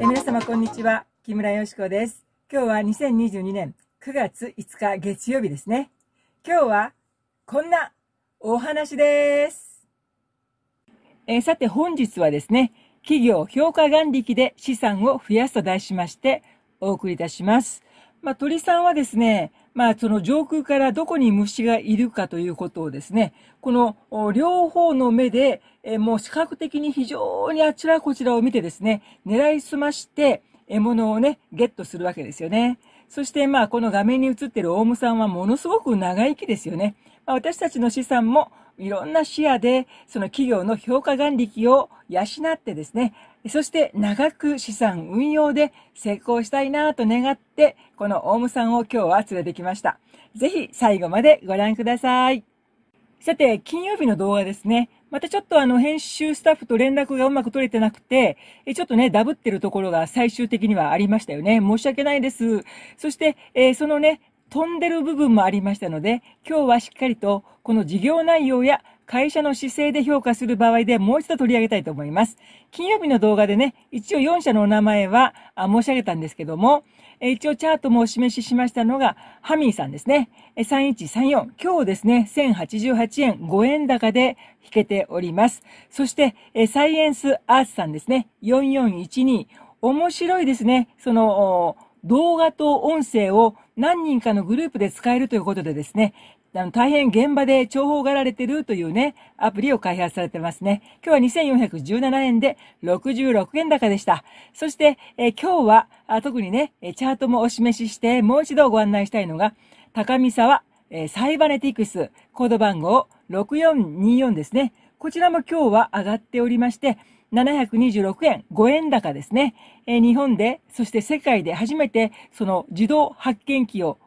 え皆様こんにちは木村よしこです今日は2022年9月5日月曜日ですね今日はこんなお話ですえさて本日はですね企業評価眼力で資産を増やすと題しましてお送りいたしますまあ、鳥さんはですねまあ、その上空からどこに虫がいるかということをですね、この両方の目で、えもう視覚的に非常にあちらこちらを見てですね、狙いすまして、獲物をね、ゲットするわけですよね。そしてまあ、この画面に映ってるオウムさんはものすごく長生きですよね。まあ、私たちの資産もいろんな視野で、その企業の評価眼力を養ってですね、そして長く資産運用で成功したいなと願って、このオウムさんを今日は連れてきました。ぜひ最後までご覧ください。さて、金曜日の動画ですね。またちょっとあの編集スタッフと連絡がうまく取れてなくて、ちょっとね、ダブってるところが最終的にはありましたよね。申し訳ないです。そして、えー、そのね、飛んでる部分もありましたので、今日はしっかりとこの事業内容や会社の姿勢で評価する場合でもう一度取り上げたいと思います。金曜日の動画でね、一応4社のお名前は申し上げたんですけども、一応チャートもお示ししましたのが、ハミーさんですね。3134。今日ですね、1088円5円高で引けております。そして、サイエンスアースさんですね。4412。面白いですね。その、動画と音声を何人かのグループで使えるということでですね、あの大変現場で重宝がられてるというね、アプリを開発されてますね。今日は2417円で66円高でした。そして、えー、今日はあ特にね、チャートもお示しして、もう一度ご案内したいのが、高見沢、えー、サイバネティクス、コード番号6424ですね。こちらも今日は上がっておりまして、726円、5円高ですね。え日本で、そして世界で初めて、その自動発券機を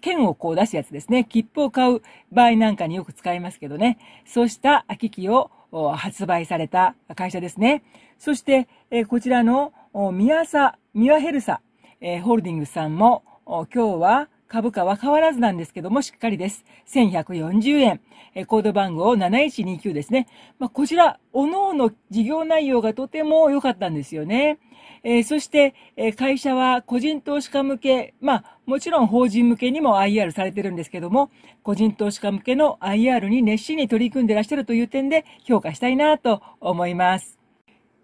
券をこう出すやつですね。切符を買う場合なんかによく使いますけどね。そうした空き機を発売された会社ですね。そして、えこちらのミアサ、ミアヘルサ、えホールディングスさんも、今日は株価は変わらずなんですけども、しっかりです。1140円。えコード番号7129ですね。まあ、こちら、各々事業内容がとても良かったんですよね。えー、そして、え会社は個人投資家向け、まあ、もちろん法人向けにも IR されてるんですけども、個人投資家向けの IR に熱心に取り組んでらっしゃるという点で評価したいなと思います。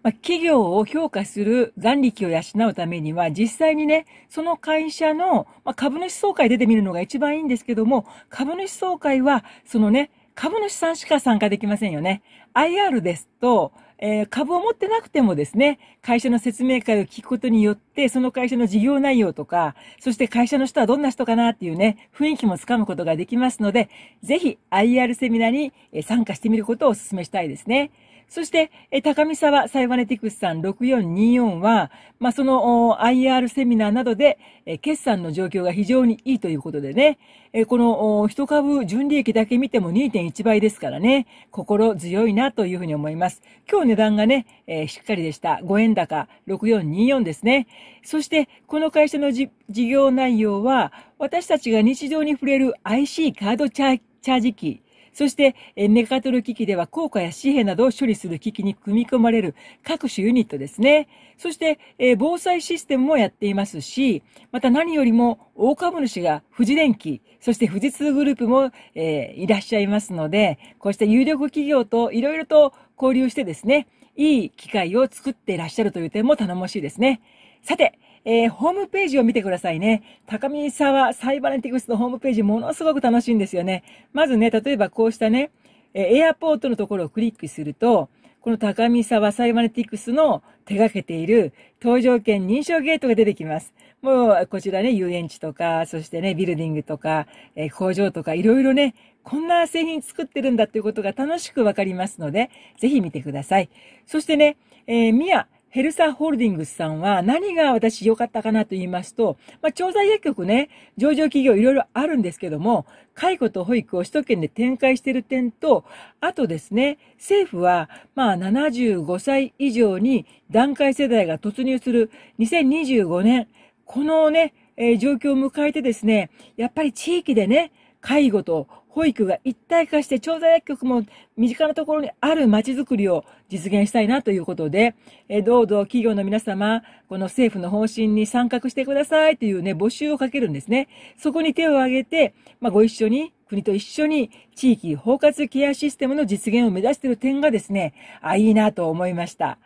まあ、企業を評価する残力を養うためには、実際にね、その会社の、まあ、株主総会出てみるのが一番いいんですけども、株主総会は、そのね、株主さんしか参加できませんよね。IR ですと、えー、株を持ってなくてもですね、会社の説明会を聞くことによって、その会社の事業内容とか、そして会社の人はどんな人かなっていうね、雰囲気もつかむことができますので、ぜひ IR セミナーに参加してみることをお勧めしたいですね。そして、え高見沢サイバネティクスさん6424は、まあ、その IR セミナーなどで、え決算の状況が非常にいいということでね、えこの一株純利益だけ見ても2.1倍ですからね、心強いなというふうに思います。今日値段がね、えしっかりでした。5円高6424ですね。そして、この会社の事業内容は、私たちが日常に触れる IC カードチャージ機、そして、ネカトル機器では効果や紙幣などを処理する機器に組み込まれる各種ユニットですね。そして、防災システムもやっていますし、また何よりも大株主が富士電機、そして富士通グループも、えいらっしゃいますので、こうした有力企業といろいろと交流してですね、いい機会を作っていらっしゃるという点も頼もしいですね。さて、えー、ホームページを見てくださいね。高見沢サイバネティクスのホームページものすごく楽しいんですよね。まずね、例えばこうしたね、えエアポートのところをクリックすると、この高見沢サイバネティクスの手掛けている搭乗券認証ゲートが出てきます。もう、こちらね、遊園地とか、そしてね、ビルディングとか、えー、工場とか、いろいろね、こんな製品作ってるんだということが楽しくわかりますので、ぜひ見てください。そしてね、えー、ミア、ヘルサーホールディングスさんは何が私良かったかなと言いますと、まあ、調剤薬局ね、上場企業いろいろあるんですけども、介護と保育を首都圏で展開している点と、あとですね、政府は、まあ、75歳以上に段階世代が突入する2025年、このね、えー、状況を迎えてですね、やっぱり地域でね、介護と保育が一体化して調剤薬局も身近なところにある街づくりを実現したいなということで、えどうぞ企業の皆様、この政府の方針に参画してくださいというね、募集をかけるんですね。そこに手を挙げて、まあ、ご一緒に、国と一緒に地域包括ケアシステムの実現を目指している点がですね、あ、いいなと思いました。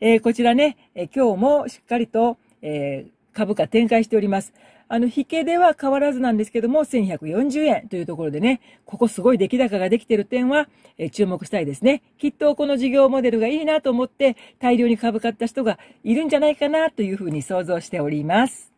えー、こちらね、え今日もしっかりと、えー、株価展開しております。あの、引けでは変わらずなんですけども、1140円というところでね、ここすごい出来高ができてる点は、え注目したいですね。きっとこの事業モデルがいいなと思って、大量に株買った人がいるんじゃないかなというふうに想像しております。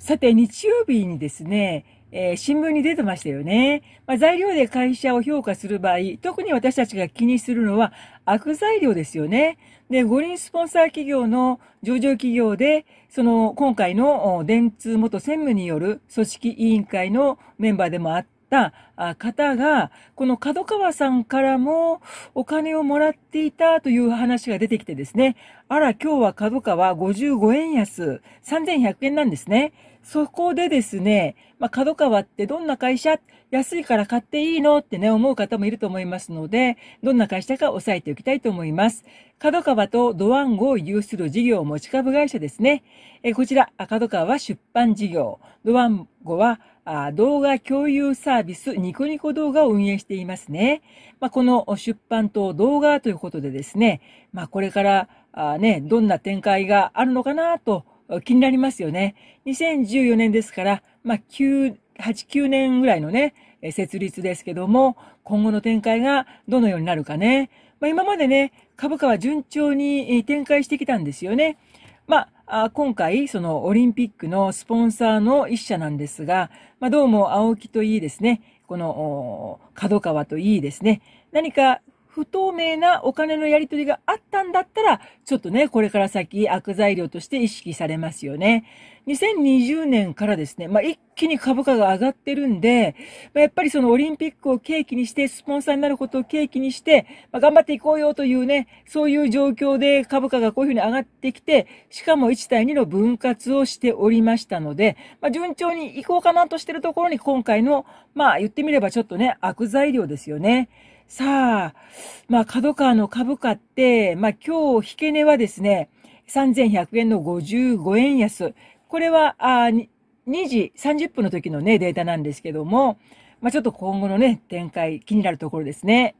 さて、日曜日にですね、えー、新聞に出てましたよね。まあ、材料で会社を評価する場合、特に私たちが気にするのは悪材料ですよね。で、五輪スポンサー企業の上場企業で、その今回の電通元専務による組織委員会のメンバーでもあっった方が、この角川さんからもお金をもらっていたという話が出てきてですね、あら、今日は角川55円安、3100円なんですね。そこでですね、まあ、角川ってどんな会社安いから買っていいのってね、思う方もいると思いますので、どんな会社か押さえておきたいと思います。角川とドワンゴを有する事業持ち株会社ですね。えこちら、角川は出版事業、ドワンゴは動画共有サービスニコニコ動画を運営していますね。まあ、この出版と動画ということでですね、まあ、これからあね、どんな展開があるのかなと気になりますよね。2014年ですから、まあ、9、8、9年ぐらいのね、設立ですけども、今後の展開がどのようになるかね。まあ、今までね、株価は順調に展開してきたんですよね。まあ、あ今回、そのオリンピックのスポンサーの一社なんですが、まあ、どうも青木といいですね、この角川といいですね、何か不透明なお金のやり取りがあったんだったら、ちょっとね、これから先悪材料として意識されますよね。2020年からですね、まあ、一気に株価が上がってるんで、まあ、やっぱりそのオリンピックを契機にして、スポンサーになることを契機にして、まあ、頑張っていこうよというね、そういう状況で株価がこういうふうに上がってきて、しかも1対2の分割をしておりましたので、まあ、順調に行こうかなとしてるところに今回の、まあ言ってみればちょっとね、悪材料ですよね。さあ、まあ、角川の株価って、まあ、今日、引け値はですね、3100円の55円安。これは、あ2時30分の時のね、データなんですけども、まあ、ちょっと今後のね、展開、気になるところですね。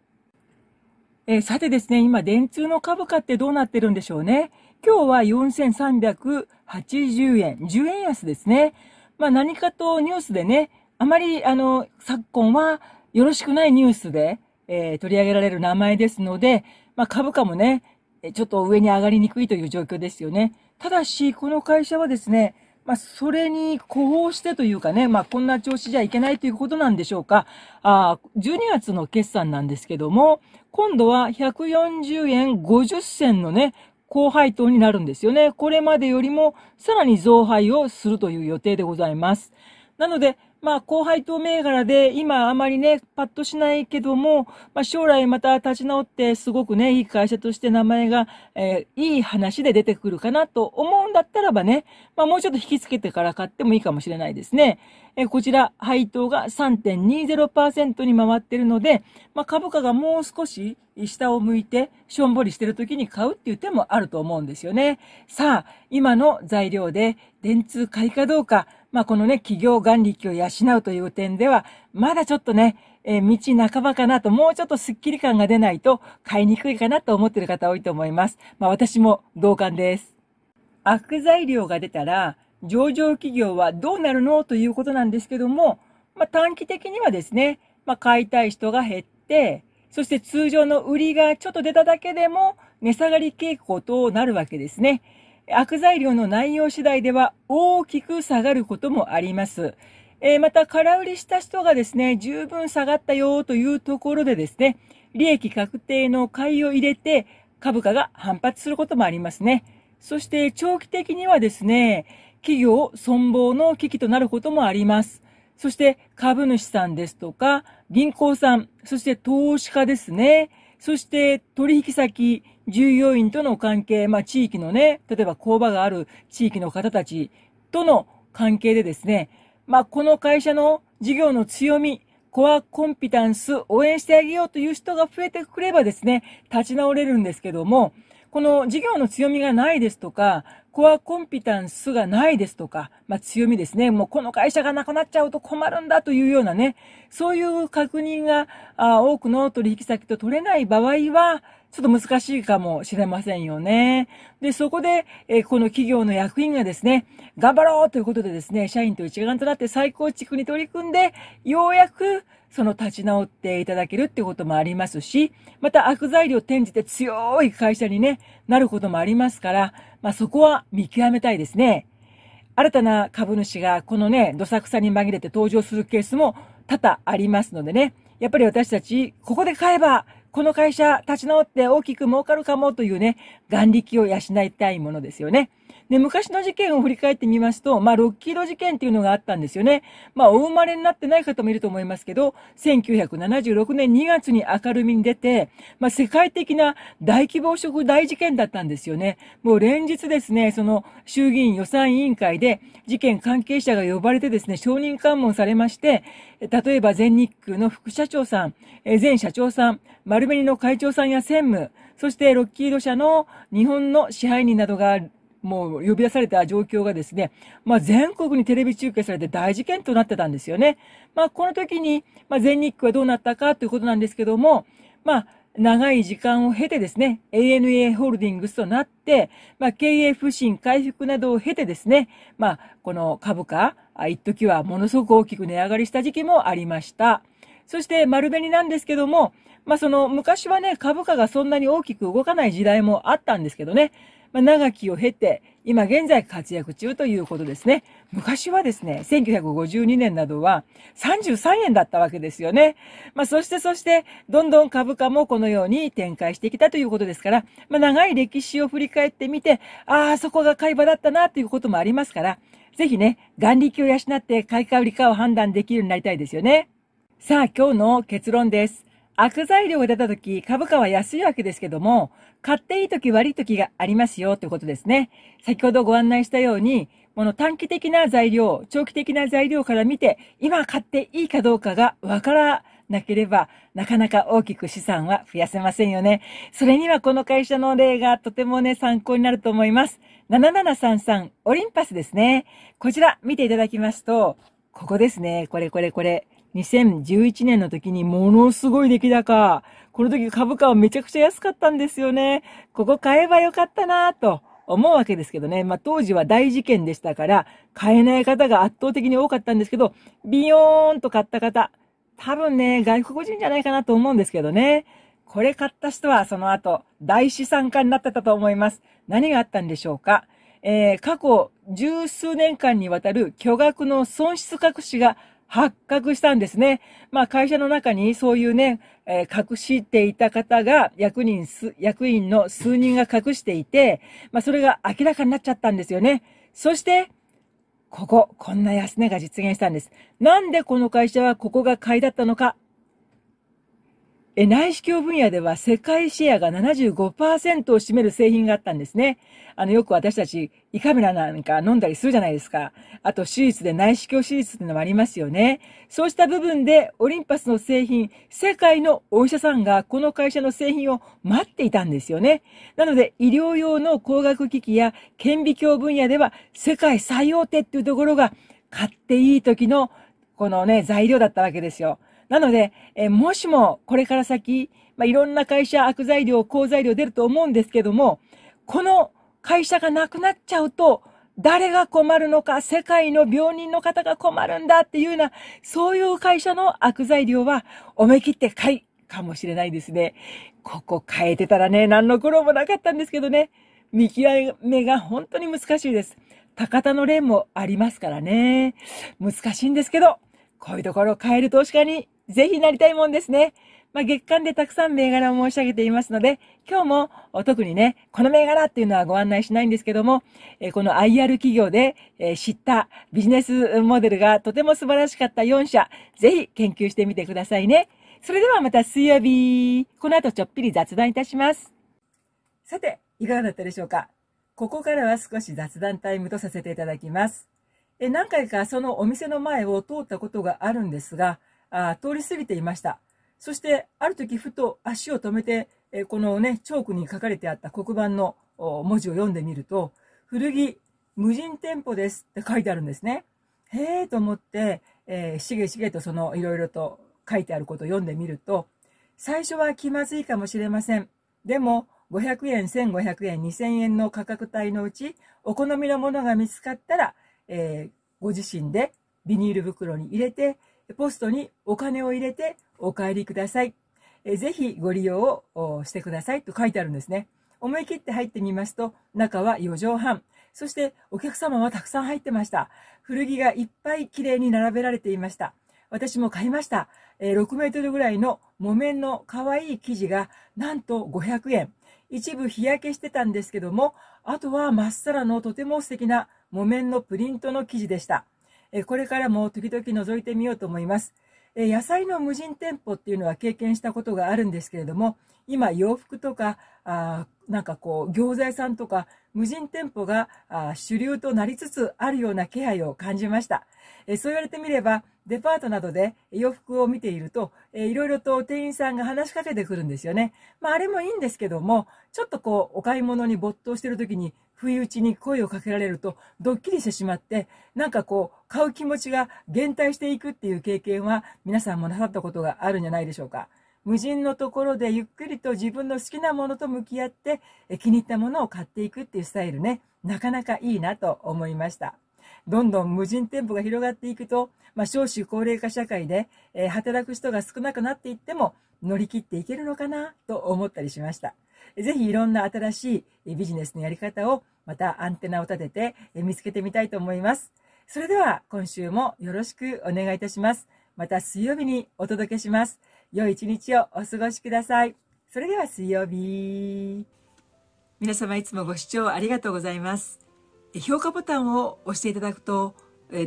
えー、さてですね、今、電通の株価ってどうなってるんでしょうね。今日は4380円、10円安ですね。まあ、何かとニュースでね、あまり、あの、昨今はよろしくないニュースで、えー、取り上げられる名前ですので、まあ、株価もね、ちょっと上に上がりにくいという状況ですよね。ただし、この会社はですね、まあ、それに呼応してというかね、まあ、こんな調子じゃいけないということなんでしょうか。あ12月の決算なんですけども、今度は140円50銭のね、高配当になるんですよね。これまでよりもさらに増配をするという予定でございます。なので、まあ、高配当銘柄で、今あまりね、パッとしないけども、まあ、将来また立ち直って、すごくね、いい会社として名前が、えー、いい話で出てくるかなと思うんだったらばね、まあ、もうちょっと引き付けてから買ってもいいかもしれないですね。えー、こちら、配当が3.20%に回ってるので、まあ、株価がもう少し下を向いて、しょんぼりしてる時に買うっていう手もあると思うんですよね。さあ、今の材料で、電通買いかどうか、まあ、このね、企業眼力を養うという点では、まだちょっとね、えー、道半ばかなと、もうちょっとスッキリ感が出ないと、買いにくいかなと思ってる方多いと思います。まあ、私も同感です。悪材料が出たら、上場企業はどうなるのということなんですけども、まあ、短期的にはですね、まあ、買いたい人が減って、そして通常の売りがちょっと出ただけでも値下がり傾向となるわけですね。悪材料の内容次第では大きく下がることもあります。えー、また、空売りした人がですね、十分下がったよというところでですね、利益確定の買いを入れて株価が反発することもありますね。そして長期的にはですね、企業存亡の危機となることもあります。そして株主さんですとか、銀行さん、そして投資家ですね、そして取引先、従業員との関係、まあ、地域のね、例えば工場がある地域の方たちとの関係でですね、まあ、この会社の事業の強み、コアコンピタンス、応援してあげようという人が増えてくればですね、立ち直れるんですけども、この事業の強みがないですとか、コアコンピタンスがないですとか、まあ、強みですね。もうこの会社がなくなっちゃうと困るんだというようなね、そういう確認が多くの取引先と取れない場合は、ちょっと難しいかもしれませんよね。で、そこで、えこの企業の役員がですね、頑張ろうということでですね、社員と一丸となって再構築に取り組んで、ようやくその立ち直っていただけるっていうこともありますし、また悪材料転じて強い会社にね、なることもありますから、まあ、そこは見極めたいですね。新たな株主がこのね、どさくさに紛れて登場するケースも多々ありますのでね、やっぱり私たち、ここで買えばこの会社立ち直って大きく儲かるかもというね、眼力を養いたいものですよね。で、昔の事件を振り返ってみますと、まあ、ロッキード事件っていうのがあったんですよね。まあ、お生まれになってない方もいると思いますけど、1976年2月に明るみに出て、まあ、世界的な大規模職大事件だったんですよね。もう連日ですね、その衆議院予算委員会で事件関係者が呼ばれてですね、承認喚問されまして、例えば全日空の副社長さん、前社長さん、丸紅の会長さんや専務、そしてロッキード社の日本の支配人などがもう呼び出された状況がですね、まあ、全国にテレビ中継されて大事件となってたんですよね。まあ、この時に、まあ、全日空はどうなったかということなんですけども、まあ、長い時間を経てですね、ANA ホールディングスとなって、まあ、経営不振回復などを経てですね、まあ、この株価、一時はものすごく大きく値上がりした時期もありました。そして丸紅なんですけども、まあ、その昔はね、株価がそんなに大きく動かない時代もあったんですけどね、まあ、長きを経て、今現在活躍中ということですね。昔はですね、1952年などは33円だったわけですよね。まあ、そしてそして、どんどん株価もこのように展開してきたということですから、まあ、長い歴史を振り返ってみて、ああ、そこが買い場だったなということもありますから、ぜひね、眼力を養って買いか売りかを判断できるようになりたいですよね。さあ、今日の結論です。悪材料が出た時、株価は安いわけですけども、買っていい時悪い時がありますよということですね。先ほどご案内したように、この短期的な材料、長期的な材料から見て、今買っていいかどうかがわからなければ、なかなか大きく資産は増やせませんよね。それにはこの会社の例がとてもね、参考になると思います。7733オリンパスですね。こちら見ていただきますと、ここですね。これこれこれ。2011年の時にものすごい出来高。この時株価はめちゃくちゃ安かったんですよね。ここ買えばよかったなと思うわけですけどね。まあ、当時は大事件でしたから、買えない方が圧倒的に多かったんですけど、ビヨーンと買った方、多分ね、外国人じゃないかなと思うんですけどね。これ買った人はその後、大資産家になってたと思います。何があったんでしょうか。えー、過去十数年間にわたる巨額の損失隠しが発覚したんですね。まあ会社の中にそういうね、えー、隠していた方が役人す、役員の数人が隠していて、まあそれが明らかになっちゃったんですよね。そして、ここ、こんな安値が実現したんです。なんでこの会社はここが買いだったのか内視鏡分野では世界シェアが75%を占める製品があったんですね。あの、よく私たち胃カメラなんか飲んだりするじゃないですか。あと、手術で内視鏡手術っていうのもありますよね。そうした部分で、オリンパスの製品、世界のお医者さんがこの会社の製品を待っていたんですよね。なので、医療用の工学機器や顕微鏡分野では世界最大手っていうところが買っていい時のこのね、材料だったわけですよ。なので、えもしもこれから先、まあ、いろんな会社、悪材料、好材料出ると思うんですけども、この会社がなくなっちゃうと、誰が困るのか、世界の病人の方が困るんだっていうような、そういう会社の悪材料は思い切って買いかもしれないですね。ここ変えてたらね、何の苦労もなかったんですけどね。見極めが本当に難しいです。高田の例もありますからね。難しいんですけど、こういうところを変える投資家にぜひなりたいもんですね。まあ、月間でたくさん銘柄を申し上げていますので、今日も特にね、この銘柄っていうのはご案内しないんですけども、えこの IR 企業で、え知ったビジネスモデルがとても素晴らしかった4社、ぜひ研究してみてくださいね。それではまた水曜日、この後ちょっぴり雑談いたします。さて、いかがだったでしょうかここからは少し雑談タイムとさせていただきます。え何回かそのお店の前を通ったことがあるんですが、あ通り過ぎていました。そして、ある時ふと足を止めて、えこのね、チョークに書かれてあった黒板の文字を読んでみると、古着無人店舗ですって書いてあるんですね。へえと思って、えー、しげしげとそのいろいろと書いてあることを読んでみると、最初は気まずいかもしれません。でも、500円、1500円、2000円の価格帯のうち、お好みのものが見つかったら、えー、ご自身でビニール袋に入れて、ポストにお金を入れてお帰りください。えぜひご利用をしてくださいと書いてあるんですね。思い切って入ってみますと、中は4畳半。そしてお客様はたくさん入ってました。古着がいっぱい綺麗に並べられていました。私も買いました。え6メートルぐらいの木綿の可愛い生地がなんと500円。一部日焼けしてたんですけども、あとはまっさらのとても素敵な木綿のプリントの生地でした。えこれからも時々覗いてみようと思います。え野菜の無人店舗っていうのは経験したことがあるんですけれども、今洋服とか、あなんかこう、餃子屋さんとか、無人店舗が主流となりつつあるような気配を感じました。えそう言われてみれば、デパートなどで洋服を見ていると、えいろいろと店員さんが話しかけてくるんですよね。まあ、あれもいいんですけども、ちょっとこう、お買い物に没頭してる時に、不意打ちに声をかけられると、ドッキリしてしまって、なんかこう、買う気持ちが減退していくっていう経験は皆さんもなさったことがあるんじゃないでしょうか。無人のところでゆっくりと自分の好きなものと向き合って気に入ったものを買っていくっていうスタイルね、なかなかいいなと思いました。どんどん無人店舗が広がっていくと、まあ、少子高齢化社会で、えー、働く人が少なくなっていっても乗り切っていけるのかなと思ったりしました。ぜひいろんな新しいビジネスのやり方をまたアンテナを立てて見つけてみたいと思います。それでは今週もよろしくお願いいたします。また水曜日にお届けします。良い一日をお過ごしください。それでは水曜日。皆様いつもご視聴ありがとうございます。評価ボタンを押していただくと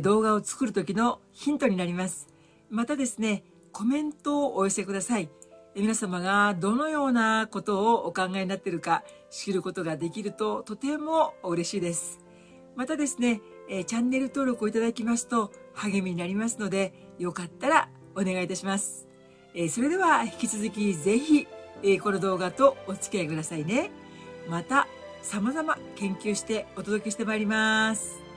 動画を作る時のヒントになります。またですね、コメントをお寄せください。皆様がどのようなことをお考えになっているか知ることができるととても嬉しいです。またですね、えー、チャンネル登録をいただきますと励みになりますので、よかったらお願いいたします。えー、それでは引き続きぜひ、えー、この動画とお付き合いくださいね。また様々研究してお届けしてまいります。